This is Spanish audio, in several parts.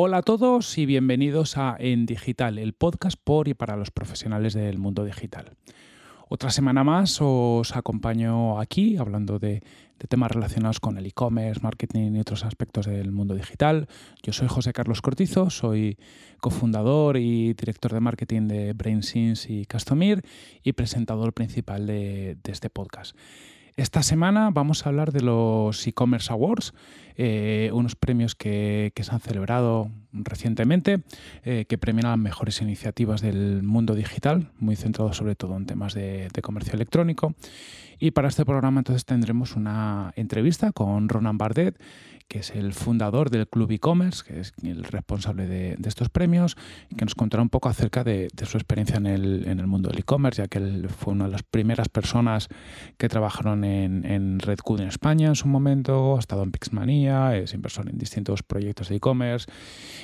Hola a todos y bienvenidos a En Digital, el podcast por y para los profesionales del mundo digital. Otra semana más os acompaño aquí hablando de, temas relacionados con el e-commerce, marketing y otros aspectos del mundo digital. Yo soy José Carlos Cortizo, soy cofundador y director de marketing de BrainSins y Castomir y presentador principal de este podcast. Esta semana vamos a hablar de los e-commerce awards, eh, unos premios que, se han celebrado recientemente, eh, que premian a las mejores iniciativas del mundo digital, muy centrado sobre todo en temas de, comercio electrónico. Y para este programa entonces tendremos una entrevista con Ronan Bardet, que es el fundador del Club e-commerce, que es el responsable de, estos premios, que nos contará un poco acerca de, su experiencia en el, en el mundo del e-commerce, ya que él fue una de las primeras personas que trabajaron en en, en Redcood en España en su momento, ha estado en pixmanía es eh, inversor en distintos proyectos de e-commerce.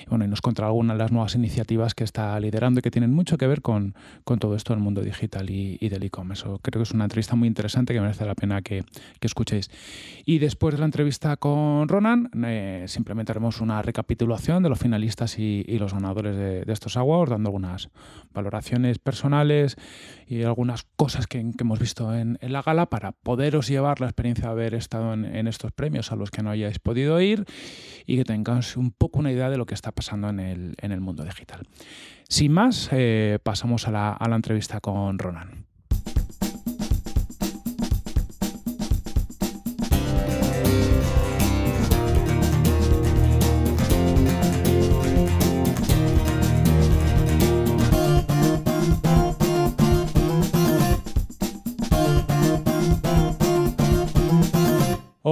Bueno, y nos contará algunas de las nuevas iniciativas que está liderando y que tienen mucho que ver con, con todo esto del mundo digital y, del e-commerce. Creo que es una entrevista muy interesante que merece la pena que, que escuchéis. Y después de la entrevista con Ronan, eh, simplemente haremos una recapitulación de los finalistas y, los ganadores de, estos awards, dando algunas valoraciones personales y algunas cosas que, hemos visto en la gala para poder os llevar la experiencia de haber estado en, estos premios a los que no hayáis podido ir y que tengáis un poco una idea de lo que está pasando en el, mundo digital. Sin más, eh, pasamos a la, a la entrevista con Ronan.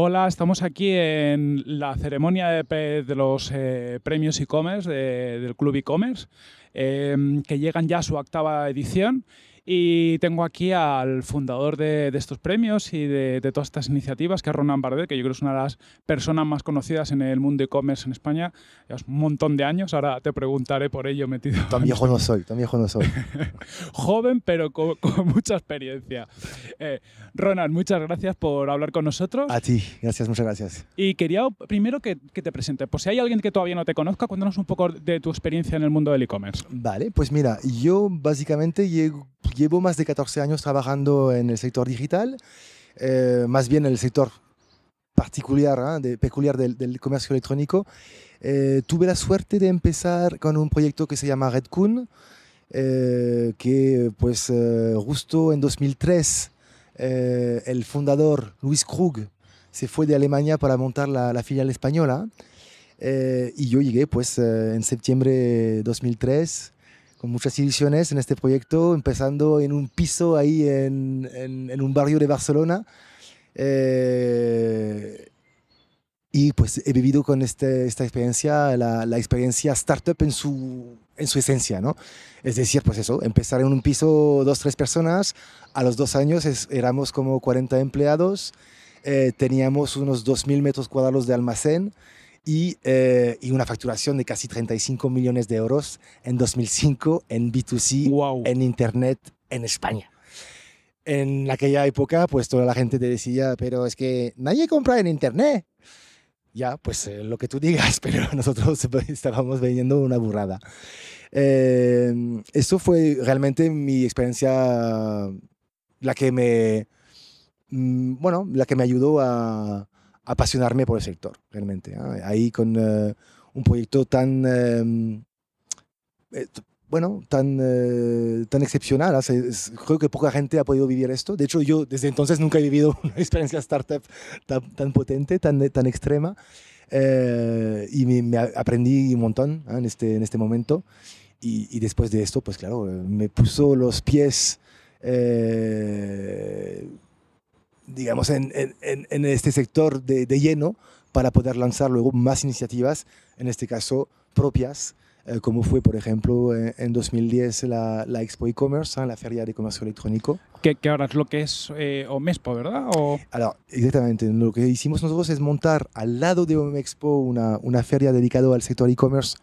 Hola, estamos aquí en la ceremonia de, los eh, premios e-commerce del Club e-commerce, em, que llegan ya a su octava edición y tengo aquí al fundador de, estos premios y de, todas estas iniciativas, que es Ronan Bardet, que yo creo es una de las personas más conocidas en el mundo e-commerce en España. Ya es un montón de años, ahora te preguntaré por ello metido. Tan viejo no soy, tan viejo no soy. Joven, pero con, mucha experiencia. Eh, Ronan, muchas gracias por hablar con nosotros. A ti, gracias, muchas gracias. Y quería primero que, que te presente. pues si hay alguien que todavía no te conozca, cuéntanos un poco de tu experiencia en el mundo del e-commerce. Vale, pues mira, yo básicamente llego, llevo más de 14 años trabajando en el sector digital, eh, más bien en el sector particular, ¿ah? de, peculiar del, comercio electrónico. Eh, tuve la suerte de empezar con un proyecto que se llama Redcoon, eh, que pues justo en 2003 el fundador Luis Krug se fue de Alemania para montar la, filial española y yo llegué pues en septiembre de 2003 con muchas ilusiones en este proyecto, empezando en un piso ahí en, un barrio de Barcelona. Eh, y pues he vivido con este, esta experiencia, la, experiencia startup en su, en su esencia, ¿no? Es decir, pues eso, empezar en un piso dos, tres personas, a los dos años éramos como 40 empleados, eh, teníamos unos 2.000 metros cuadrados de almacén, y, eh, y, una facturación de casi 35 millones de euros en 2005 en B2C, en Internet, en España. En aquella época, pues toda la gente te decía, pero es que nadie compra en Internet. Ya, pues eh, lo que tú digas, pero nosotros estábamos vendiendo una burrada. Em, eso fue realmente mi experiencia, la que me, mm, bueno, la que me ayudó a, apasionarme por el sector, realmente. ¿ah? Ahí con eh, un proyecto tan, em, eh, bueno, tan, eh, tan excepcional. ¿ah? creo que poca gente ha podido vivir esto. De hecho, yo desde entonces nunca he vivido una experiencia startup tan, potente, tan, tan extrema. y me, aprendí un montón ¿ah? en, este, en este momento. Y, y, después de esto, pues claro, me puso los pies digamos, en, en, este sector de, lleno para poder lanzar luego más iniciativas, en este caso propias, eh, como fue, por ejemplo, en, 2010 la, la Expo E-Commerce, ¿ah? la Feria de Comercio Electrónico. Que, ahora es lo que es eh, Omexpo, ¿verdad? ¿O? exactamente. Lo que hicimos nosotros es montar al lado de Omexpo una, una feria dedicada al sector e-commerce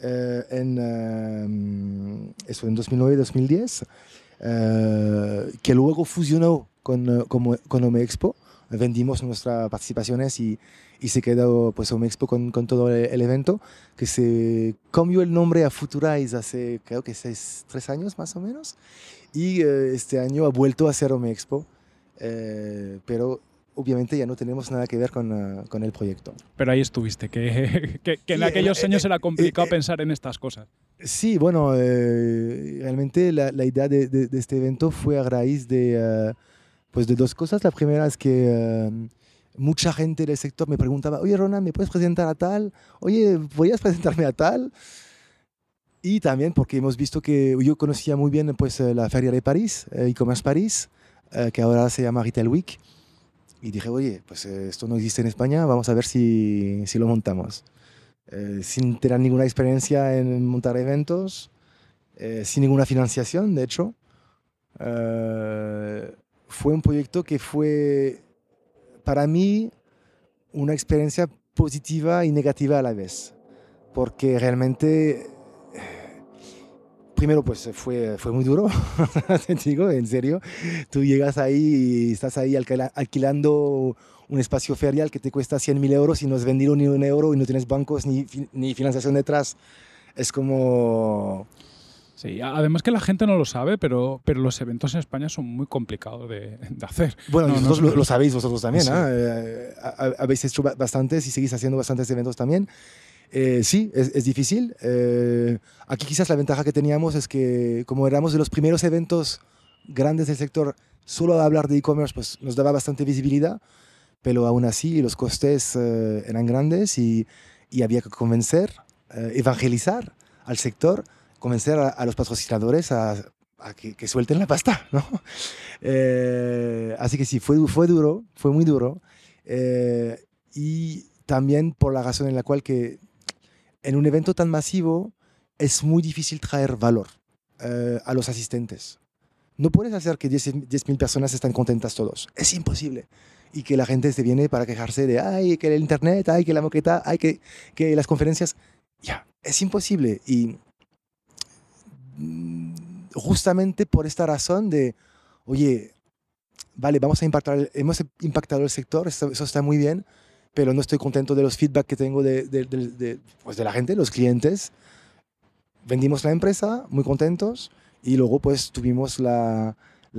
eh, en, eso, en 2009-2010, que luego fusionó con, con, con Omexpo. Vendimos nuestras participaciones y, y se quedó pues Omexpo con, con todo el, evento, que se cambió el nombre a Futurize hace creo que seis, tres años más o menos. Y eh, este año ha vuelto a ser Omexpo, eh, pero obviamente ya no tenemos nada que ver con, eh, con el proyecto. Pero ahí estuviste, que, que, en aquellos eh, años eh, era complicado pensar en estas cosas. Sí, bueno, realmente la, idea de, este evento fue a raíz de... Pues de dos cosas. La primera es que em, mucha gente del sector me preguntaba, oye Ronan, ¿me puedes presentar a tal? Oye, ¿podrías presentarme a tal? Y también porque hemos visto que yo conocía muy bien pues, eh, la feria de París, eh, e-commerce París, eh, que ahora se llama Retail Week. Y dije, oye, pues esto no existe en España, vamos a ver si, si lo montamos. sin tener ninguna experiencia en montar eventos, sin ninguna financiación, de hecho fue un proyecto que fue para mí una experiencia positiva y negativa a la vez, porque realmente, primero pues fue, fue muy duro, te digo, en serio, tú llegas ahí y estás ahí alquilando un espacio ferial que te cuesta 100.000 mil euros y no has vendido ni un euro y no tienes bancos ni, ni financiación detrás, es como Sí, además que la gente no lo sabe, pero, pero los eventos en España son muy complicados de, hacer. Bueno, vosotros lo, sabéis vosotros también, ¿eh? habéis hecho bastantes y seguís haciendo bastantes eventos también. Eh, sí, es, difícil. Eh, aquí quizás la ventaja que teníamos es que como éramos de los primeros eventos grandes del sector, solo de hablar de e-commerce pues, nos daba bastante visibilidad, pero aún así los costes eh, eran grandes y, y había que convencer, evangelizar al sector convencer a, los patrocinadores a, a que, suelten la pasta, ¿no? Eh, así que sí, fue, fue duro, fue muy duro. Eh, y también por la razón en la cual que en un evento tan masivo es muy difícil traer valor eh, a los asistentes. No puedes hacer que 10.000 personas estén contentas todos. Es imposible. Y que la gente se viene para quejarse de, ay, que el internet, ay, que la moqueta, ay, que, que las conferencias. Ya, es imposible. Y Mm, justamente por esta razón de, oye, vale, vamos a impactar, hemos impactado el sector, eso, está muy bien, pero no estoy contento de los feedback que tengo de, de, pues, la gente, los clientes. Vendimos la empresa, muy contentos, y luego pues tuvimos la,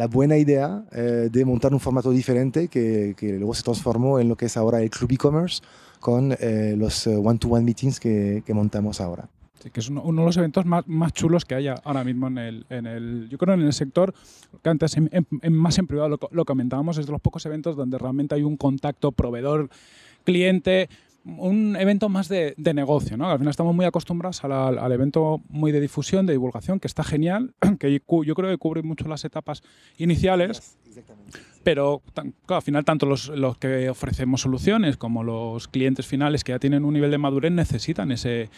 buena idea eh, de montar un formato diferente que, luego se transformó en lo que es ahora el Club E-Commerce con eh, los eh, one-to-one meetings que montamos ahora que es uno, de los eventos más, chulos que haya ahora mismo en el, en el, yo creo en el sector, que antes en, más en privado lo, que comentábamos, es de los pocos eventos donde realmente hay un contacto proveedor, cliente, un evento más de, negocio, ¿no? Al final estamos muy acostumbrados al evento muy de difusión, de divulgación, que está genial, que yo creo que cubre mucho las etapas iniciales pero al final tanto los, que ofrecemos soluciones como los clientes finales que ya tienen un nivel de madurez necesitan ese,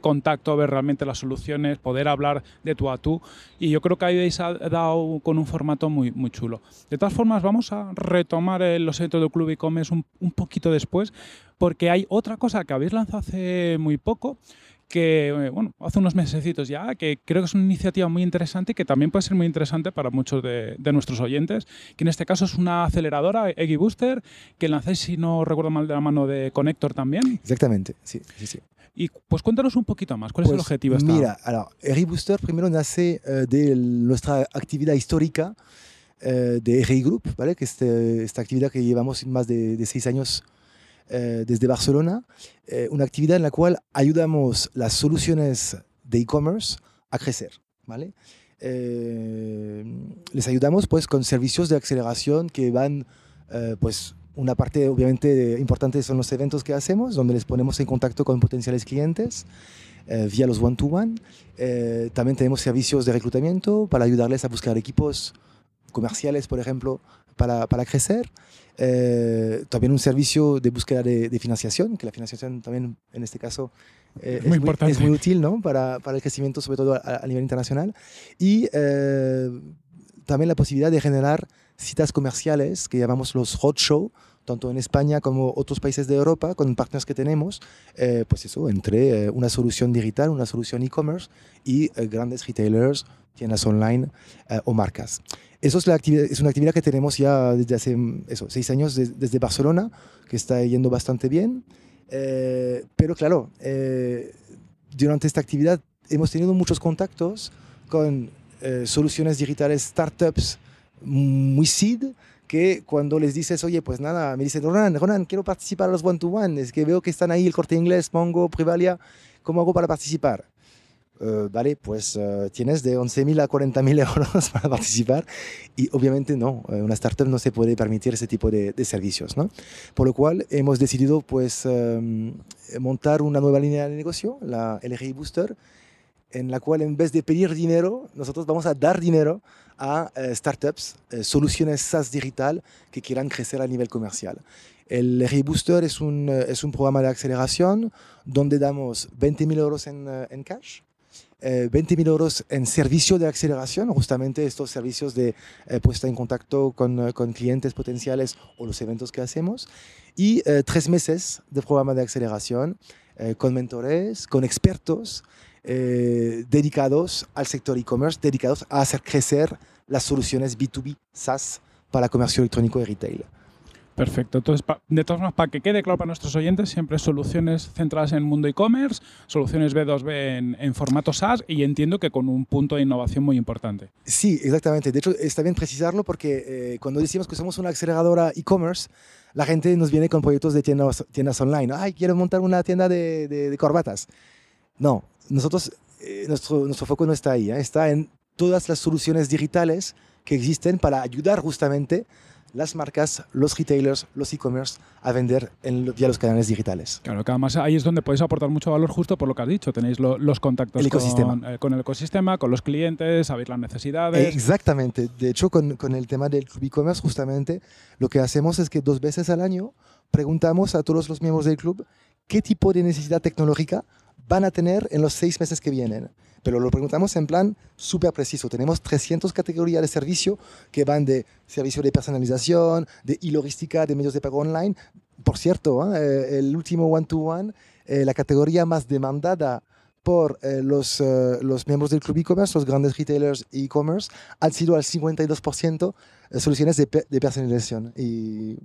contacto, ver realmente las soluciones, poder hablar de tú a tú y yo creo que ahí habéis dado con un formato muy, muy chulo. De todas formas, vamos a retomar los eventos del Club e-commerce un poquito después porque hay otra cosa que habéis lanzado hace muy poco que, eh, bueno, hace unos mesecitos ya, que creo que es una iniciativa muy interesante y que también puede ser muy interesante para muchos de, nuestros oyentes, que en este caso es una aceleradora, e- Eggy Booster, que lanzáis, si no recuerdo mal, de la mano de Connector también. Exactamente, sí, sí, sí. Y pues cuéntanos un poquito más, ¿cuál es el pues, objetivo? Mira, Eggy Booster primero nace eh, de nuestra actividad histórica eh, de Eggy Group, ¿vale? Que es este, esta actividad que llevamos más de, de seis años eh, desde Barcelona, eh, una actividad en la cual ayudamos las soluciones de e-commerce a crecer, ¿vale? Eh, les ayudamos pues con servicios de aceleración que van pues una parte obviamente importante son los eventos que hacemos, donde les ponemos en contacto con potenciales clientes vía los one-to-one. también tenemos servicios de reclutamiento para ayudarles a buscar equipos comerciales, por ejemplo, para, para crecer. Eh, también un servicio de búsqueda de, financiación, que la financiación también en este caso eh, es, muy es muy útil ¿no? para, para, el crecimiento, sobre todo a, nivel internacional. Y eh, también la posibilidad de generar citas comerciales que llamamos los hot shows tanto en España como otros países de Europa, con partners que tenemos, eh, pues eso, entre eh, una solución digital, una solución e-commerce y eh, grandes retailers, tiendas online o marcas. Eso es, la es una actividad que tenemos ya desde hace mm, seis años desde Barcelona, que está yendo bastante bien. pero claro, durante esta actividad hemos tenido muchos contactos con soluciones digitales, startups, muy seed, que cuando les dices, oye, pues nada, me dicen, Ronan, Ronan, quiero participar en los one-to-one, es que veo que están ahí el corte inglés, Mongo, Privalia, ¿cómo hago para participar? Eh, vale, pues eh, tienes de 11.000 a 40.000 euros para participar y obviamente no, eh, una startup no se puede permitir ese tipo de, servicios, ¿no? Por lo cual hemos decidido pues em, montar una nueva línea de negocio, la LGI Booster, en la cual en vez de pedir dinero, nosotros vamos a dar dinero a eh, startups, eh, soluciones SaaS digital que quieran crecer a nivel comercial. El Rebooster es un, eh, es un programa de aceleración donde damos 20.000 euros en, en cash, eh, 20.000 euros en servicio de aceleración, justamente estos servicios de puesta en contacto con, con, clientes potenciales o los eventos que hacemos, y tres meses de programa de aceleración con mentores, con expertos eh, dedicados al sector e-commerce, dedicados a hacer crecer las soluciones B2B SaaS para comercio electrónico y retail. Perfecto. Entonces, de todas formas, para que quede claro para nuestros oyentes, siempre soluciones centradas en el mundo e-commerce, soluciones B2B en, formato SaaS y entiendo que con un punto de innovación muy importante. Sí, exactamente. De hecho, está bien precisarlo porque eh, cuando decimos que somos una aceleradora e-commerce, la gente nos viene con proyectos de tiendas, tiendas online. Ay, quiero montar una tienda de, de, de corbatas. No, nosotros, eh, nuestro, nuestro foco no está ahí, ¿eh? está en todas las soluciones digitales que existen para ayudar justamente las marcas, los retailers, los e-commerce a vender en los, los canales digitales. Claro, que además ahí es donde podéis aportar mucho valor justo por lo que has dicho. Tenéis los contactos el ecosistema. Eh, con, el ecosistema, con los clientes, sabéis las necesidades. Exactamente. De hecho, con, con el tema del club e-commerce, justamente lo que hacemos es que dos veces al año preguntamos a todos los miembros del club qué tipo de necesidad tecnológica van a tener en los seis meses que vienen. Pero lo preguntamos en plan súper preciso. Tenemos 300 categorías de servicio que van de servicio de personalización, de logística, de medios de pago online. Por cierto, ¿ah? eh, el último one-to-one, eh, la categoría más demandada por eh, los, miembros del club e-commerce, los grandes retailers e-commerce, han sido al 52% soluciones de, de personalización. Y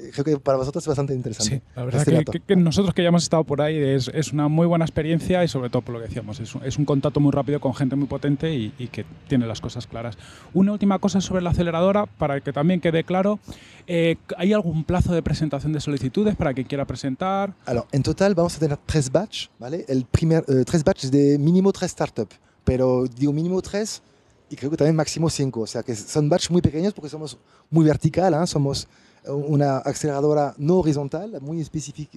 eh, creo que para vosotros es bastante interesante. Sí, la verdad es este que, nosotros que ya hemos estado por ahí es, es, una muy buena experiencia y sobre todo por lo que decíamos, es un, es un contacto muy rápido con gente muy potente y, que tiene las cosas claras. Una última cosa sobre la aceleradora, para que también quede claro, eh, ¿hay algún plazo de presentación de solicitudes para quien quiera presentar? en total vamos a tener tres batches, ¿vale? El primer, eh, tres batches de mínimo tres startups, pero digo mínimo tres y creo que también máximo cinco, o sea que son batches muy pequeños porque somos muy vertical, ¿ah? somos una aceleradora no horizontal, muy,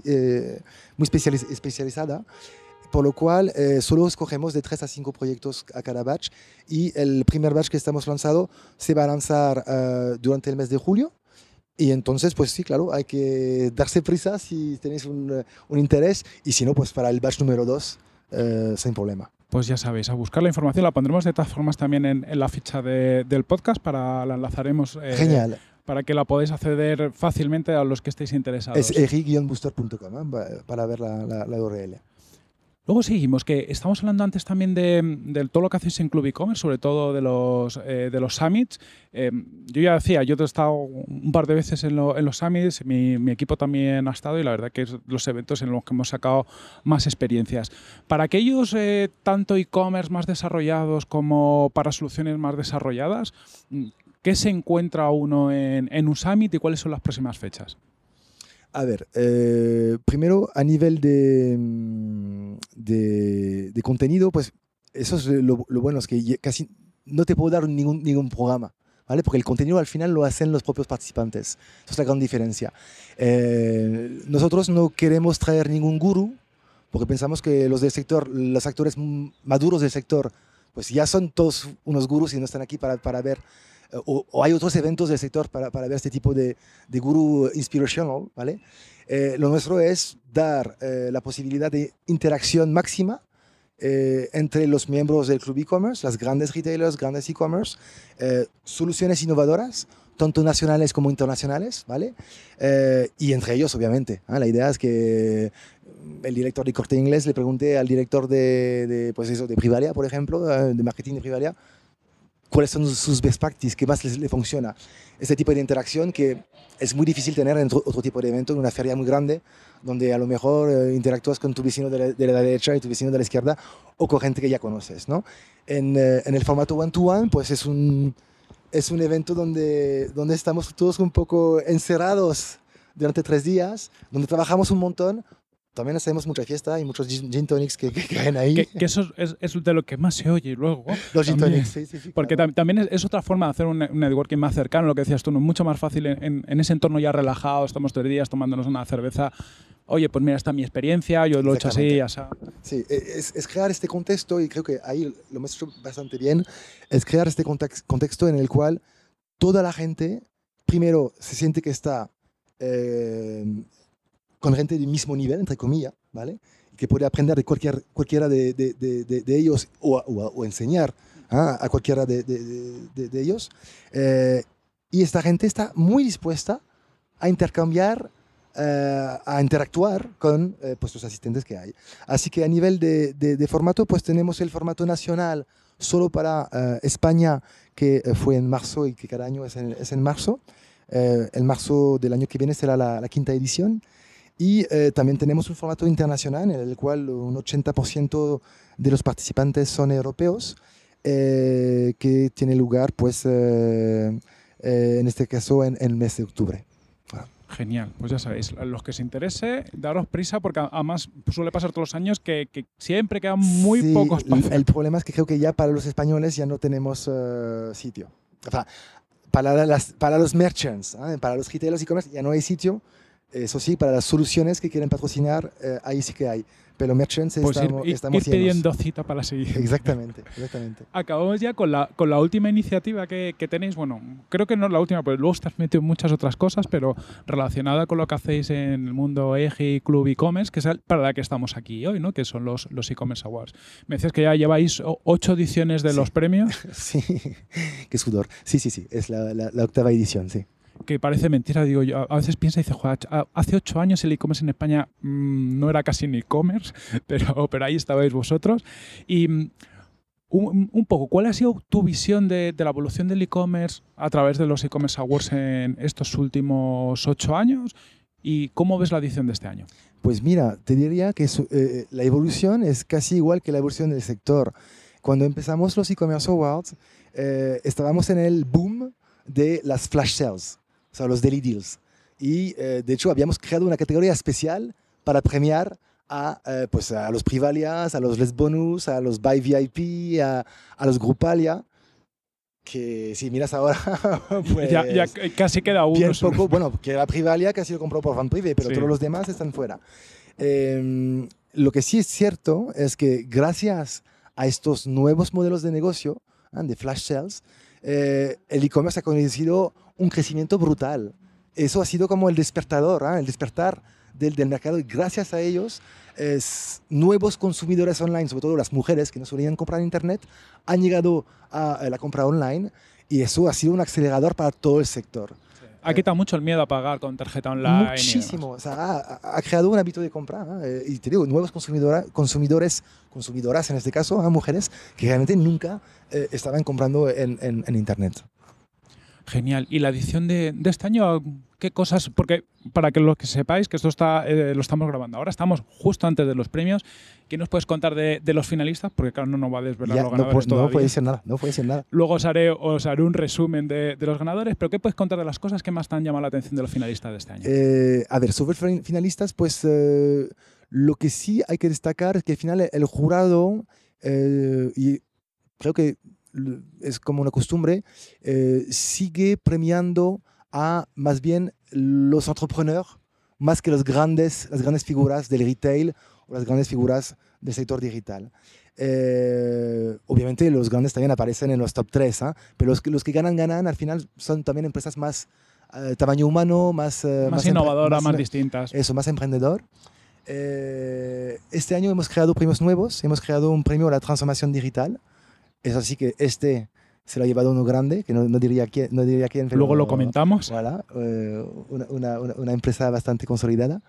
eh, muy especializada por lo cual eh, solo escogemos de 3 a 5 proyectos a cada batch y el primer batch que estamos lanzado se va a lanzar eh, durante el mes de julio y entonces pues sí, claro, hay que darse prisa si tenéis un, un interés y si no pues para el batch número 2 sin problema. Pues ya sabéis, a buscar la información la pondremos de todas formas también en, la ficha de, del podcast para la enlazaremos. Genial para que la podáis acceder fácilmente a los que estéis interesados. Es eri-booster.com ¿eh? para ver la, URL. Luego seguimos, que estamos hablando antes también de, todo lo que hacéis en Club e-commerce, sobre todo de los, eh, de los summits. Eh, yo ya decía, yo he estado un par de veces en, los summits, mi, equipo también ha estado y la verdad que es los eventos en los que hemos sacado más experiencias. Para aquellos tanto e-commerce más desarrollados como para soluciones más desarrolladas, ¿Qué se encuentra uno en, en un summit y cuáles son las próximas fechas? A ver, eh, primero a nivel mm, de, contenido, pues eso es lo, bueno, es que casi no te puedo dar ningún, ningún programa. ¿Vale? Porque el contenido al final lo hacen los propios participantes. Esa es la gran diferencia. Eh, nosotros no queremos traer ningún gurú, porque pensamos que los del sector, los actores maduros del sector, pues ya son todos unos gurús y no están aquí para, para ver eh, o, hay otros eventos del sector para, para ver este tipo de, de guru inspirational, ¿vale? Eh, lo nuestro es dar eh, la posibilidad de interacción máxima entre los miembros del club e-commerce, las grandes retailers, grandes e-commerce, soluciones innovadoras, tanto nacionales como internacionales, ¿vale? y entre ellos, obviamente. ¿ah? La idea es que el director de Corte Inglés le pregunté al director de, de, pues eso, de Privalia, por ejemplo, de marketing de Privalia, cuáles son sus best practices, qué más les, funciona. Este tipo de interacción que es muy difícil tener en otro, tipo de evento, en una feria muy grande, donde a lo mejor eh, interactúas con tu vecino de la, derecha y tu vecino de la izquierda o con gente que ya conoces. ¿no? Eh, en, el formato one-to-one, pues es un, es un evento donde, donde estamos todos un poco encerrados durante tres días, donde trabajamos un montón, también hacemos mucha fiesta y muchos gin tonics que, que caen ahí. Que, eso es, de lo que más se oye luego. Los gin tonics, sí, sí. Porque también es, otra forma de hacer un, networking más cercano, lo que decías tú, ¿no? mucho más fácil en, ese entorno ya relajado, estamos tres días tomándonos una cerveza. Oye, pues mira, está mi experiencia, yo lo he hecho así, ya ya Sí, e-, es, crear este contexto y creo que ahí lo hemos hecho bastante bien, es crear este contexto en el cual toda la gente, primero, se siente que está eh, con gente del mismo nivel, entre comillas, ¿vale? que puede aprender de cualquier, cualquiera de, de, ellos o, o, enseñar ¿ah? a cualquiera de, ellos. Eh, y esta gente está muy dispuesta a intercambiar, eh, a interactuar con eh, pues, los asistentes que hay. Así que a nivel de, formato, pues tenemos el formato nacional solo para España, que fue en marzo y que cada año es en, es en marzo. el marzo del año que viene será la, la quinta edición. Y eh, también tenemos un formato internacional en el cual un 80% de los participantes son europeos, eh, que tiene lugar, pues, eh, en este caso, en, el mes de octubre. Genial, pues ya sabéis, a los que se interese, daros prisa porque además suele pasar todos los años que, siempre quedan muy pocos participantes. El problema es que creo que ya para los españoles ya no tenemos sitio. O sea, para, las, para los merchants, ¿ah? para los retailers y comercios ya no hay sitio eso sí, para las soluciones que quieren patrocinar, eh, ahí sí que hay. Pero merchants pues estamos, ir, estamos ir pidiendo cita para seguir. Exactamente, exactamente. Acabamos ya con la, con la última iniciativa que, tenéis. Bueno, creo que no es la última, porque luego estás metido muchas otras cosas, pero relacionada con lo que hacéis en el mundo EGI, Club e-commerce, que es para la que estamos aquí hoy, ¿no? que son los, los e-commerce awards. Me decías que ya lleváis ocho ediciones de los premios. Sí, qué sudor. Sí, sí, sí, es la octava edición, sí que parece mentira, digo yo, a veces piensa y dice, hace ocho años el e-commerce en España mm, no era casi ni e-commerce, pero, pero ahí estabais vosotros. Y mm, un, poco, ¿cuál ha sido tu visión de, la evolución del e-commerce a través de los e-commerce awards en estos últimos ocho años? ¿Y cómo ves la edición de este año? Pues mira, te diría que eh, la evolución es casi igual que la evolución del sector. Cuando empezamos los e-commerce awards, eh, estábamos en el boom de las flash sales o los Daily Deals. Y eh, de hecho habíamos creado una categoría especial para premiar a, eh, pues, a los Privalias, a los Les Bonus, a los Buy VIP, a, a los Grupalia. Que si miras ahora, pues, ya, casi queda uno. bueno poco, la bueno, queda Privalia que ha sido comprado por Fan pero todos los demás están fuera. Em, lo que sí es cierto es que gracias a estos nuevos modelos de negocio, ah, de flash sales, eh, el e-commerce ha conocido un crecimiento brutal. Eso ha sido como el despertador, ¿ah? el despertar del, mercado y gracias a ellos nuevos consumidores online, sobre todo las mujeres que no solían comprar en Internet, han llegado a, la compra online y eso ha sido un acelerador para todo el sector. Ha quitado mucho el miedo a pagar con tarjeta online. Muchísimo. O sea, ha, creado un hábito de compra. ¿ah? Eh, y te digo, nuevos consumidores, consumidoras en este caso, a ¿ah? mujeres que realmente nunca eh, estaban comprando en, Internet. Genial. ¿Y la edición de, este año? ¿Qué cosas? Porque para que los que sepáis que esto está, eh, lo estamos grabando ahora, estamos justo antes de los premios. ¿Qué nos puedes contar de, los finalistas? Porque claro, no nos va a desvelar ya, los ganadores. No, no puede ser nada, no nada. Luego os haré, os un resumen de, los ganadores, pero ¿qué puedes contar de las cosas que más te han llamado la atención de los finalistas de este año? Eh, a ver, sobre finalistas, pues eh, lo que sí hay que destacar es que al final el jurado, y creo que es como una costumbre, eh, sigue premiando a más bien los entrepreneurs más que los grandes, las grandes figuras del retail o las grandes figuras del sector digital. Eh, obviamente los grandes también aparecen en los top 3, ¿ah? pero los que, los que ganan, ganan, al final son también empresas más de eh, tamaño humano, más... más, innovadoras, más, distintas. Eso, más emprendedor. este año hemos creado premios nuevos, hemos creado un premio a la transformación digital es así que este se lo ha llevado uno grande, que no, diría quién. No diría Luego lo comentamos. Eh, una, empresa bastante consolidada.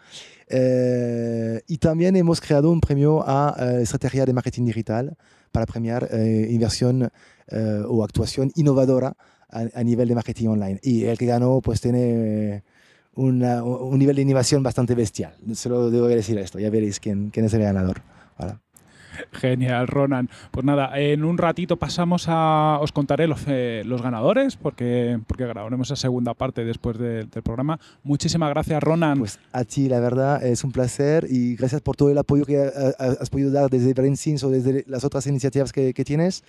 Eh, y también hemos creado un premio a eh, estrategia de marketing digital para premiar inversión o actuación innovadora a, nivel de marketing online. Y el que ganó pues tiene un nivel de innovación bastante bestial. Se lo debo decir esto, ya veréis quién, quién es el ganador. Voilà. Genial, Ronan. Pues nada, en un ratito pasamos a. Os contaré los, eh, ganadores, porque, porque grabaremos la segunda parte después del programa. Muchísimas gracias, Ronan. Pues a ti, la verdad, es un placer y gracias por todo el apoyo que has podido dar desde Brain o desde las otras iniciativas que, que tienes.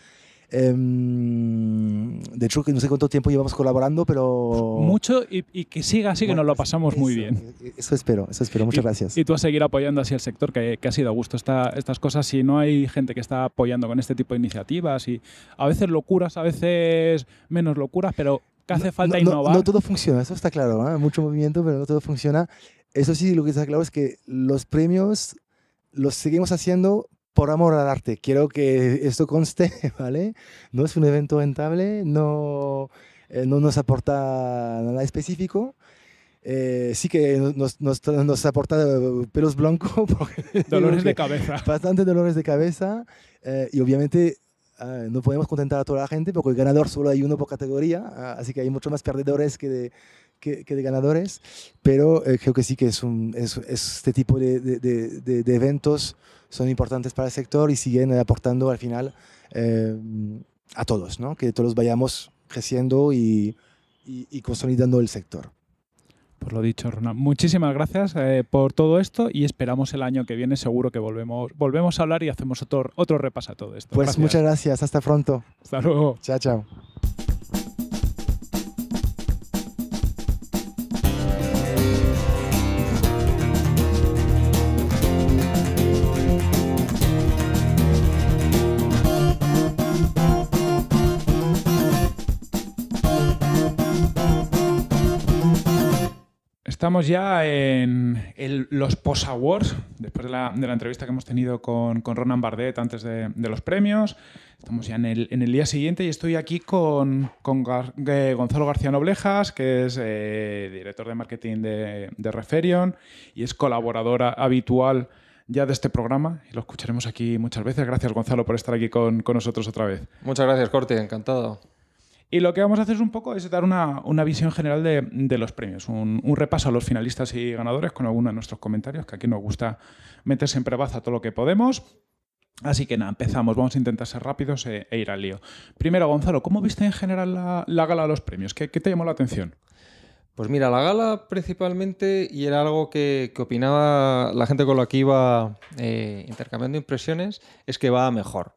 Em, de hecho, que no sé cuánto tiempo llevamos colaborando, pero... Mucho y, que siga así, que nos lo pasamos muy bien. Eso espero, eso espero. Muchas gracias. Y tú a seguir apoyando así el sector, que, ha sido a gusto esta, estas cosas. Si no hay gente que está apoyando con este tipo de iniciativas, y a veces locuras, a veces menos locuras, pero que hace falta innovar. No, todo funciona, eso está claro. ¿eh? Mucho movimiento, pero no todo funciona. Eso sí, lo que está claro es que los premios los seguimos haciendo por amor al arte. Quiero que esto conste, ¿vale? No es un evento rentable, no, eh, no nos aporta nada específico. Eh, sí que nos, nos, nos, aporta pelos blancos. Dolores de cabeza. Bastante dolores de cabeza. Eh, y obviamente ah, no podemos contentar a toda la gente porque el ganador solo hay uno por categoría, ah, así que hay mucho más perdedores que de, que, de ganadores, pero creo que sí que es, un, este tipo de, de, de eventos son importantes para el sector y siguen aportando al final eh, a todos, ¿no? que todos vayamos creciendo y, consolidando el sector. Por pues lo dicho, Ronald, muchísimas gracias eh, por todo esto y esperamos el año que viene seguro que volvemos, volvemos a hablar y hacemos otro, otro repaso a todo esto. Pues muchas gracias, hasta pronto. Hasta luego. Chao, chao. estamos ya en los post Awards, después de la, entrevista que hemos tenido con, Ronan Bardet antes de, los premios. Estamos ya en el, día siguiente y estoy aquí con, eh, Gonzalo García Noblejas, que es eh, director de marketing de, Referion y es colaboradora habitual ya de este programa lo escucharemos aquí muchas veces. Gracias, Gonzalo, por estar aquí con, con nosotros otra vez. Muchas gracias, Corti, encantado. Y lo que vamos a hacer es un poco es dar una, visión general de, los premios, un, repaso a los finalistas y ganadores con algunos de nuestros comentarios, que aquí nos gusta meter siempre baza todo lo que podemos. Así que nada, empezamos. Vamos a intentar ser rápidos e, e ir al lío. Primero, Gonzalo, ¿cómo viste en general la, gala de los premios? ¿Qué, te llamó la atención? Pues mira, la gala principalmente, y era algo que, opinaba la gente con la que iba eh, intercambiando impresiones, es que va mejor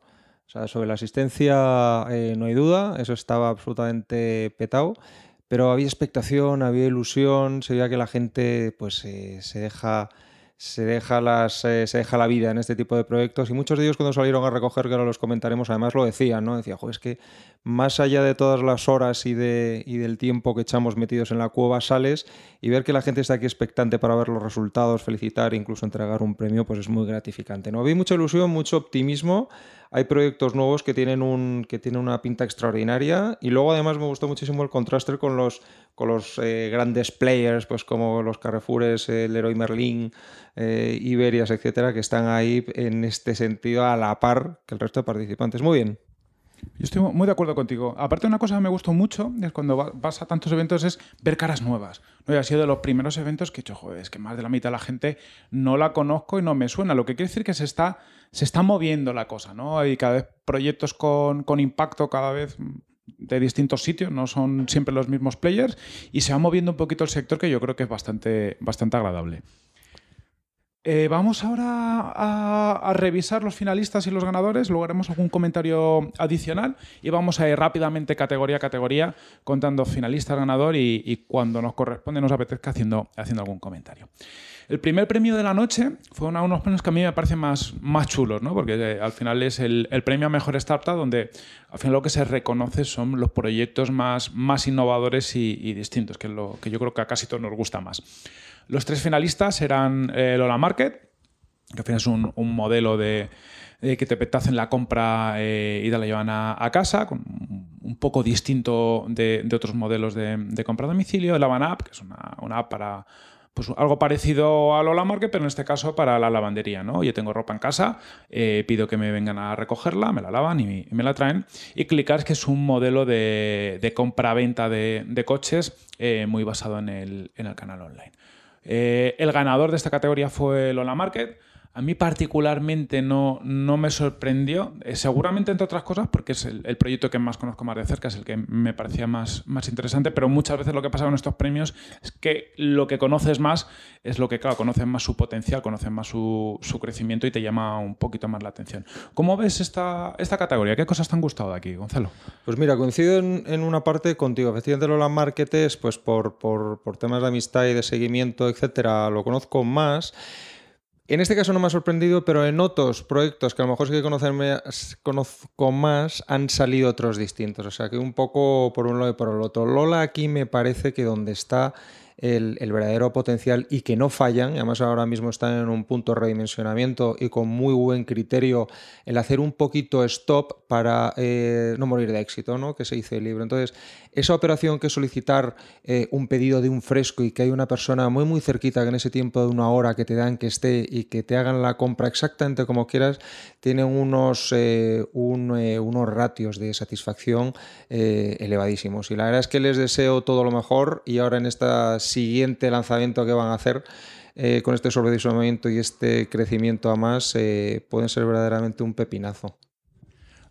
sobre la asistencia eh, no hay duda, eso estaba absolutamente petado, pero había expectación, había ilusión, se veía que la gente pues eh, se deja... Se deja, las, eh, se deja la vida en este tipo de proyectos y muchos de ellos cuando salieron a recoger, que ahora los comentaremos, además lo decían, ¿no? Decía, joder, es que más allá de todas las horas y, de, del tiempo que echamos metidos en la cueva, sales y ver que la gente está aquí expectante para ver los resultados, felicitar, incluso entregar un premio, pues es muy gratificante, ¿no? Había mucha ilusión, mucho optimismo, hay proyectos nuevos que tienen, un, que una pinta extraordinaria y luego además me gustó muchísimo el contraste con los, con los eh, grandes players, pues como los Carrefours, el Leroy Merlin, eh, Iberias, etcétera, que están ahí en este sentido a la par que el resto de participantes. Muy bien. Yo estoy muy de acuerdo contigo. Aparte, una cosa que me gustó mucho es cuando vas a tantos eventos es ver caras nuevas. ¿no? Y ha sido de los primeros eventos que he hecho, joder, es que más de la mitad de la gente no la conozco y no me suena. Lo que quiere decir que se está se está moviendo la cosa, ¿no? Hay cada vez proyectos con, con impacto, cada vez de distintos sitios, no son siempre los mismos players, y se va moviendo un poquito el sector que yo creo que es bastante, bastante agradable. Eh, vamos ahora a, revisar los finalistas y los ganadores, luego haremos algún comentario adicional y vamos a ir rápidamente categoría a categoría contando finalista, ganador y, cuando nos corresponde, nos apetezca haciendo, haciendo algún comentario. El primer premio de la noche fue uno de los premios que a mí me parece más, más chulos, ¿no? porque eh, al final es el, premio a mejor startup, donde al final lo que se reconoce son los proyectos más, más innovadores y, y distintos, que es lo que yo creo que a casi todos nos gusta más. Los tres finalistas eran eh, Lola Market, que al es un, modelo de, que te hacen la compra eh, y te la llevan a, casa, con un poco distinto de, otros modelos de, compra a domicilio. La App, que es una, app para pues, algo parecido a Lola Market, pero en este caso para la lavandería, ¿no? Yo tengo ropa en casa, eh, pido que me vengan a recogerla, me la lavan y, me la traen. Y Clicars, que es un modelo de, de compra-venta de, coches muy basado en en el, canal online. Eh, el ganador de esta categoría fue Lola Market, a mí particularmente no, no me sorprendió, eh, seguramente entre otras cosas, porque es el, proyecto que más conozco más de cerca, es el que me parecía más, más interesante, pero muchas veces lo que pasa con estos premios es que lo que conoces más es lo que, claro, conoces más su potencial, conoces más su, crecimiento y te llama un poquito más la atención. ¿Cómo ves esta, esta categoría? ¿Qué cosas te han gustado de aquí, Gonzalo? Pues mira, coincido en, una parte contigo. Efectivamente, Lola Marketes, pues por, por, por temas de amistad y de seguimiento, etcétera, lo conozco más. En este caso no me ha sorprendido, pero en otros proyectos que a lo mejor sí que conozco más, han salido otros distintos. O sea que un poco por un lado y por el otro. Lola aquí me parece que donde está el, verdadero potencial y que no fallan. Además, ahora mismo están en un punto de redimensionamiento y con muy buen criterio el hacer un poquito stop para eh, no morir de éxito, ¿no? Que se dice el libro. Entonces, esa operación que solicitar eh, un pedido de un fresco y que hay una persona muy, muy cerquita que en ese tiempo de una hora que te dan que esté y que te hagan la compra exactamente como quieras, tienen unos, eh, unos ratios de satisfacción elevadísimos. Y la verdad es que les deseo todo lo mejor y ahora en estas siguiente lanzamiento que van a hacer eh, con este sobredisolvimiento y este crecimiento a más eh, pueden ser verdaderamente un pepinazo.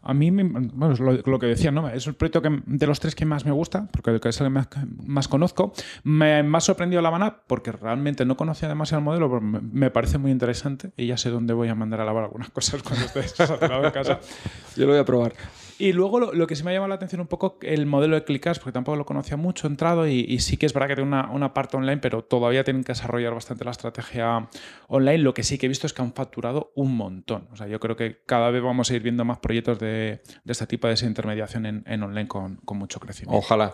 A mí, bueno, lo, que decía, ¿no? es el proyecto que, de los tres que más me gusta, porque es el que más, conozco. Me, ha sorprendido La Habana porque realmente no conocía demasiado el modelo, pero me, parece muy interesante y ya sé dónde voy a mandar a lavar algunas cosas cuando esté en casa. Yo lo voy a probar. Y luego lo, que sí me ha llamado la atención un poco el modelo de Clickas porque tampoco lo conocía mucho, he entrado y, sí que es verdad que tiene una, parte online, pero todavía tienen que desarrollar bastante la estrategia online. Lo que sí que he visto es que han facturado un montón. O sea, yo creo que cada vez vamos a ir viendo más proyectos de, de este tipo de intermediación en, en online con, mucho crecimiento. Ojalá.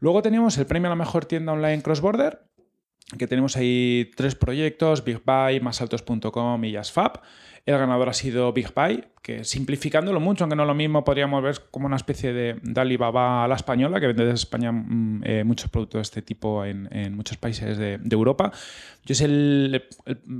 Luego teníamos el premio a la mejor tienda online cross-border, que tenemos ahí tres proyectos, Big Buy, MásAltos.com y JazzFab. El ganador ha sido Big Buy, que simplificándolo mucho, aunque no lo mismo, podríamos ver como una especie de, Dalibaba Alibaba a la española, que vende desde España mm, eh, muchos productos de este tipo en, muchos países de, Europa. Yo es el,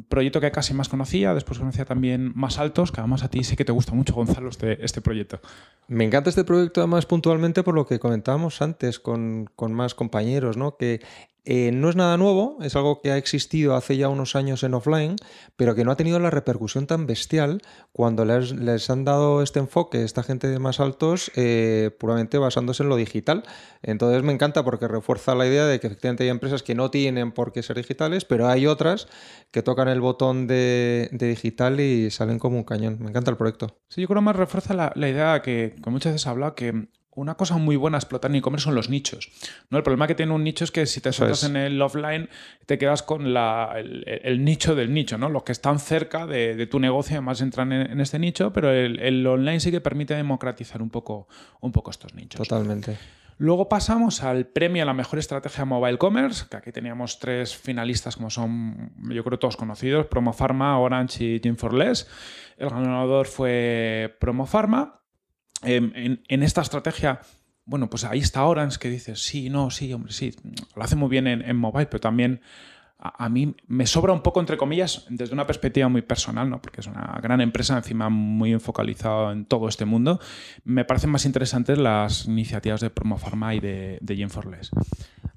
proyecto que casi más conocía, después conocía también Más Altos, que además a ti sé que te gusta mucho, Gonzalo, este, este, proyecto. Me encanta este proyecto además puntualmente por lo que comentábamos antes con, con más compañeros, ¿no? que eh, no es nada nuevo, es algo que ha existido hace ya unos años en offline, pero que no ha tenido la repercusión tan bestial cuando les, han dado este enfoque, esta gente de más altos, eh, puramente basándose en lo digital. Entonces me encanta porque refuerza la idea de que efectivamente hay empresas que no tienen por qué ser digitales, pero hay otras que tocan el botón de, digital y salen como un cañón. Me encanta el proyecto. Sí, yo creo más refuerza la, idea que, muchas veces habla hablado, que una cosa muy buena a explotar en e-commerce son los nichos. ¿no? El problema que tiene un nicho es que si te saltas en el offline, te quedas con el, nicho del nicho, ¿no? Los que están cerca de, tu negocio además entran en, este nicho, pero el, online sí que permite democratizar un poco, un poco estos nichos. Totalmente. Luego pasamos al premio a la mejor estrategia mobile commerce, que aquí teníamos tres finalistas como son, yo creo, todos conocidos, Promo Pharma, Orange y Team for Less. El ganador fue Promo Pharma. Em, en, esta estrategia, bueno, pues ahí está Orange que dice, sí, no, sí, hombre, sí, lo hace muy bien en, mobile, pero también a, mí me sobra un poco, entre comillas, desde una perspectiva muy personal, ¿no? porque es una gran empresa, encima muy enfocalizada en todo este mundo, me parecen más interesantes las iniciativas de Promofarma y de, de Gen4Less.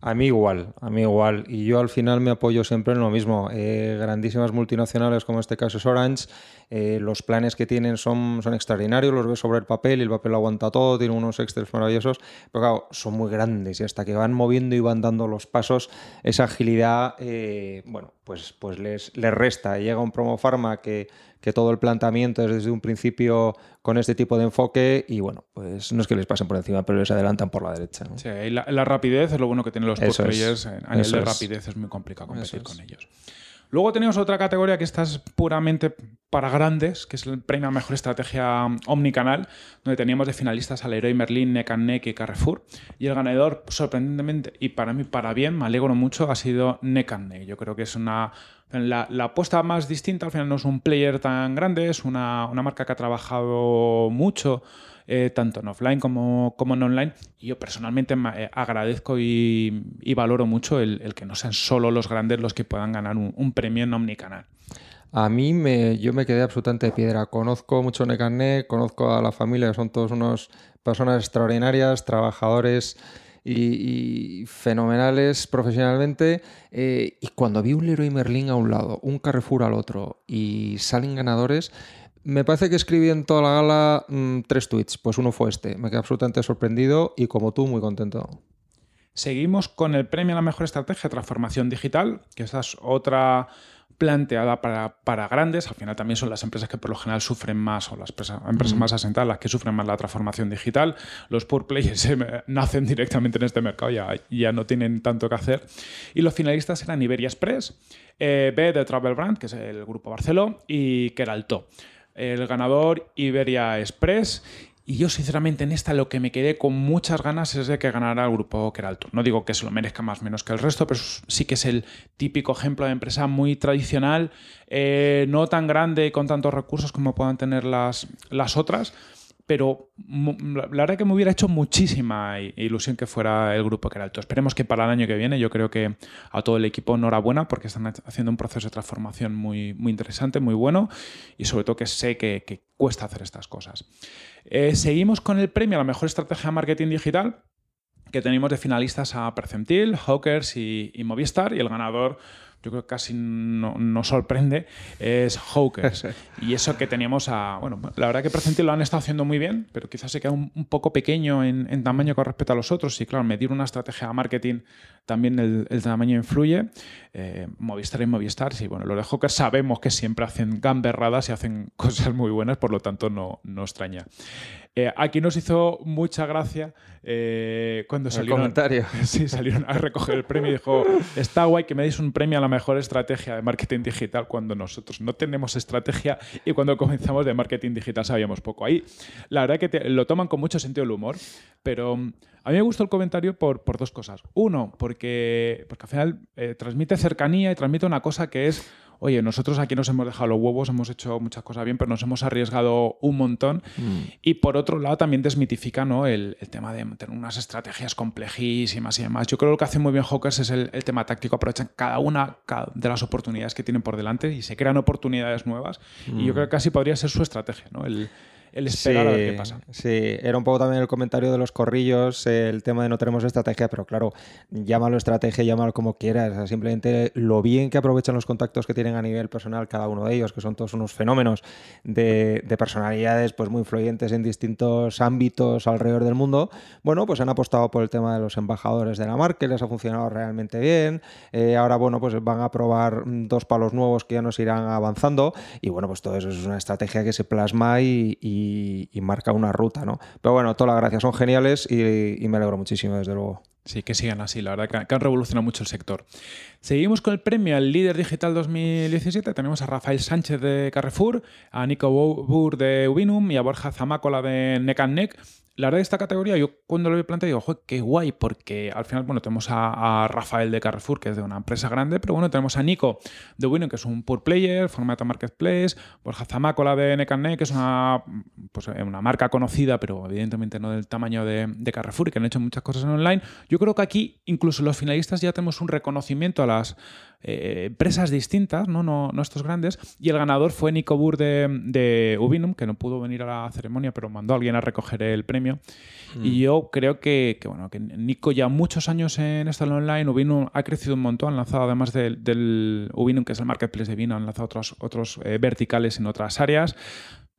A mí igual, a mí igual. Y yo al final me apoyo siempre en lo mismo. Eh, grandísimas multinacionales como este caso es Orange, eh, los planes que tienen son, extraordinarios, los ves sobre el papel y el papel aguanta todo, tiene unos extras maravillosos, pero claro, son muy grandes y hasta que van moviendo y van dando los pasos, esa agilidad, eh, bueno, pues, pues, les, les resta. Llega un promo que, que todo el planteamiento es desde un principio con este tipo de enfoque y bueno, pues no es que les pasen por encima, pero les adelantan por la derecha. Sí, la, rapidez es lo bueno que tienen los post-players. Eh, a nivel de rapidez es muy complicado competir con ellos. Luego tenemos otra categoría que está puramente para grandes, que es el premio a mejor estrategia omnicanal, donde teníamos de finalistas al Leroy Merlin, Neck y Carrefour. Y el ganador, sorprendentemente, y para mí para bien, me alegro mucho, ha sido Neck Yo creo que es una la, la, apuesta más distinta, al final no es un player tan grande, es una, una marca que ha trabajado mucho eh, tanto en offline como, como en online. Y yo personalmente eh, agradezco y, valoro mucho el, que no sean solo los grandes los que puedan ganar un, premio en Omnicanal. A mí me, yo me quedé absolutamente de piedra. Conozco mucho Necarné, conozco a la familia, son todos unos personas extraordinarias, trabajadores y, fenomenales profesionalmente. Eh, y cuando vi un Leroy merlín a un lado, un Carrefour al otro y salen ganadores, me parece que escribí en toda la gala mm, tres tweets, pues uno fue este. Me quedé absolutamente sorprendido y como tú, muy contento. Seguimos con el premio a la mejor estrategia de transformación digital, que esa es otra planteada para, grandes. Al final también son las empresas que por lo general sufren más o las empresas, más asentadas las que sufren más la transformación digital. Los poor players eh, nacen directamente en este mercado, ya, ya no tienen tanto que hacer. Y los finalistas eran Iberia Express, eh, B de Travel Brand, que es el grupo Barceló, y Keralto el ganador Iberia Express. Y yo, sinceramente, en esta lo que me quedé con muchas ganas es de que ganara el grupo Keralto. No digo que se lo merezca más menos que el resto, pero sí que es el típico ejemplo de empresa muy tradicional, eh, no tan grande y con tantos recursos como puedan tener las, las otras pero la verdad que me hubiera hecho muchísima ilusión que fuera el grupo que era alto. Esperemos que para el año que viene, yo creo que a todo el equipo enhorabuena porque están haciendo un proceso de transformación muy, interesante, muy bueno y sobre todo que sé que, cuesta hacer estas cosas. Eh, seguimos con el premio a la mejor estrategia de marketing digital que tenemos de finalistas a Percentil, Hawkers y Movistar y el ganador yo creo que casi no, sorprende, es Hawkers. y eso que teníamos a. Bueno, la verdad que Presente lo han estado haciendo muy bien, pero quizás se queda un, poco pequeño en, tamaño con respecto a los otros. Y claro, medir una estrategia de marketing también el, tamaño influye. Eh, Movistar y Movistar, sí, bueno, los de Hawkers sabemos que siempre hacen gamberradas y hacen cosas muy buenas, por lo tanto no, no extraña. Eh, aquí nos hizo mucha gracia eh, cuando salieron, comentario. Sí, salieron a recoger el premio y dijo, está guay que me deis un premio a la mejor estrategia de marketing digital cuando nosotros no tenemos estrategia y cuando comenzamos de marketing digital sabíamos poco. Ahí la verdad que lo toman con mucho sentido del humor, pero mm, a mí me gustó el comentario por, por dos cosas. Uno, porque, porque al final eh, transmite cercanía y transmite una cosa que es oye, nosotros aquí nos hemos dejado los huevos, hemos hecho muchas cosas bien, pero nos hemos arriesgado un montón. Mm. Y por otro lado también desmitifica ¿no? el, tema de tener unas estrategias complejísimas y demás. Yo creo que lo que hace muy bien Hawkers es el, tema táctico, aprovechan cada una de las oportunidades que tienen por delante y se crean oportunidades nuevas. Y yo mm. creo que casi podría ser su estrategia, ¿no? El, el sí, Sí, era un poco también el comentario de los corrillos, el tema de no tenemos estrategia, pero claro, llámalo estrategia, llámalo como quieras, simplemente lo bien que aprovechan los contactos que tienen a nivel personal cada uno de ellos, que son todos unos fenómenos de, personalidades pues muy influyentes en distintos ámbitos alrededor del mundo, bueno, pues han apostado por el tema de los embajadores de la marca, les ha funcionado realmente bien, eh, ahora bueno, pues van a probar dos palos nuevos que ya nos irán avanzando y bueno, pues todo eso es una estrategia que se plasma y y, marca una ruta, ¿no? Pero bueno, todas las gracias, son geniales y, me alegro muchísimo, desde luego. Sí, que sigan así, la verdad que, que han revolucionado mucho el sector. Seguimos con el premio al líder digital 2017. Tenemos a Rafael Sánchez de Carrefour, a Nico Bour de Ubinum y a Borja Zamácola de Neck and Neck la verdad, esta categoría, yo cuando lo he planteado, digo, Joder, qué guay, porque al final, bueno, tenemos a, Rafael de Carrefour, que es de una empresa grande, pero bueno, tenemos a Nico de Ubinum, que es un poor player, formato marketplace, Borja Zamacola de Necarne, que es una, pues, eh, una marca conocida, pero evidentemente no del tamaño de, de, Carrefour y que han hecho muchas cosas en online. Yo creo que aquí, incluso los finalistas, ya tenemos un reconocimiento a las eh, empresas distintas, ¿no? No, estos grandes, y el ganador fue Nico Burr de, de Ubinum, que no pudo venir a la ceremonia, pero mandó a alguien a recoger el premio Mm. Y yo creo que, bueno, que Nico ya muchos años en Stallone Online, Ubinum ha crecido un montón, han lanzado además del, del Ubinum, que es el marketplace de vino, han lanzado otros, otros eh, verticales en otras áreas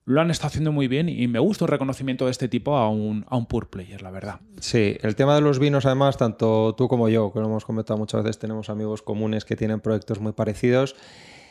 lo han estado haciendo muy bien y me gusta el reconocimiento de este tipo a un, a un pure player, la verdad. Sí, el tema de los vinos, además, tanto tú como yo, que lo hemos comentado muchas veces, tenemos amigos comunes que tienen proyectos muy parecidos.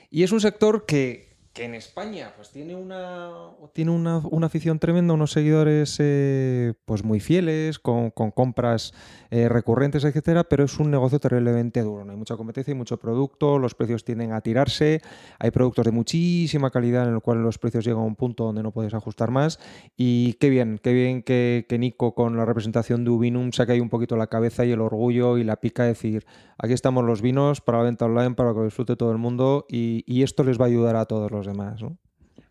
Y es un sector que, que en España pues tiene una, tiene una, afición tremenda, unos seguidores eh, pues muy fieles, con, compras eh, recurrentes, etcétera, pero es un negocio terriblemente duro. No hay mucha competencia, hay mucho producto, los precios tienden a tirarse, hay productos de muchísima calidad en el cual los precios llegan a un punto donde no puedes ajustar más. Y qué bien, qué bien que, Nico con la representación de Ubinum saque ahí un poquito la cabeza y el orgullo y la pica de decir, aquí estamos los vinos para la venta online, para que lo disfrute todo el mundo y, y esto les va a ayudar a todos los demás, ¿no?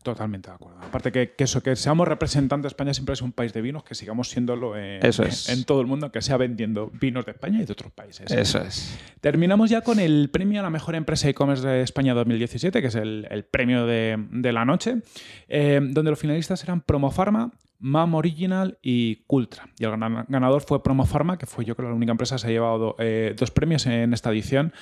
Totalmente de acuerdo. Aparte que, que, eso, que seamos representantes de España siempre es un país de vinos, que sigamos siéndolo en, es. en, todo el mundo, que sea vendiendo vinos de España y de otros países. ¿eh? Eso es. Terminamos ya con el premio a la mejor empresa e-commerce de España 2017, que es el, premio de, la noche, eh, donde los finalistas eran Promofarma, MAM Original y Cultra. Y el ganador fue Promo Pharma, que fue yo creo la única empresa que se ha llevado eh, dos premios en esta edición.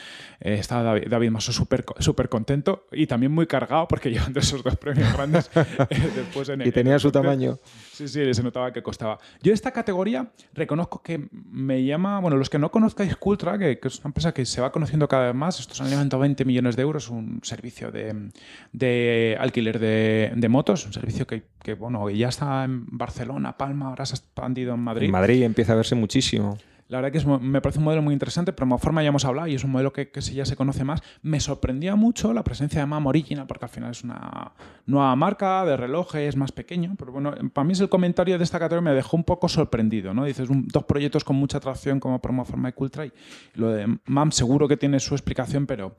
Eh, estaba David, David Maso súper super contento y también muy cargado porque llevando esos dos premios grandes eh, Y tenía su tamaño. Sí, sí, se notaba que costaba. Yo esta categoría reconozco que me llama, bueno, los que no conozcáis Cultra, que, es una empresa que se va conociendo cada vez más, estos han levantado 20 millones de euros, un servicio de, alquiler de, motos, un servicio que, que, bueno, ya está en Barcelona, Palma, ahora se ha expandido en Madrid. En Madrid empieza a verse muchísimo. La verdad que me parece un modelo muy interesante, Promoforma ya hemos hablado y es un modelo que, que, ya se conoce más. Me sorprendía mucho la presencia de MAM Original, porque al final es una nueva marca de relojes, más pequeño, pero bueno, para mí es el comentario de esta categoría me dejó un poco sorprendido, ¿no? Dices, dos proyectos con mucha atracción como Promoforma y Cultra y lo de MAM seguro que tiene su explicación, pero,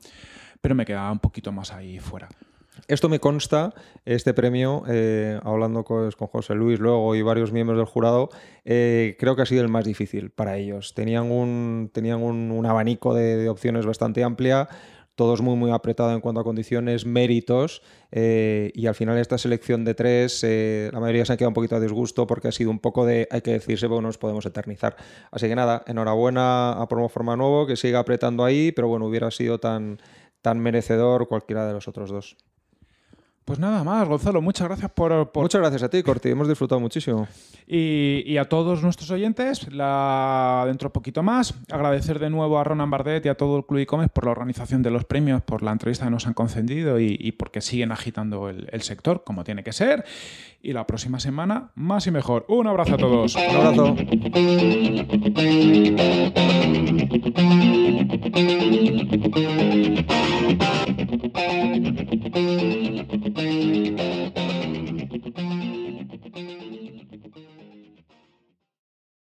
pero me quedaba un poquito más ahí fuera. Esto me consta, este premio, eh, hablando con, José Luis luego y varios miembros del jurado, eh, creo que ha sido el más difícil para ellos. Tenían un, tenían un, abanico de, opciones bastante amplia, todos muy, muy apretado en cuanto a condiciones, méritos, eh, y al final esta selección de tres, la mayoría se han quedado un poquito a disgusto porque ha sido un poco de, hay que decirse, no nos podemos eternizar. Así que nada, enhorabuena a Promoforma Forma Nuevo, que siga apretando ahí, pero bueno, hubiera sido tan tan merecedor cualquiera de los otros dos. Pues nada más, Gonzalo, muchas gracias por... Muchas gracias a ti, Corti, hemos disfrutado muchísimo. Y, a todos nuestros oyentes, la... dentro poquito más, agradecer de nuevo a Ronan Bardet y a todo el Club Icomes por la organización de los premios, por la entrevista que nos han concedido y, porque siguen agitando el, el, sector como tiene que ser. Y la próxima semana, más y mejor. Un abrazo a todos. Un abrazo. Thank you.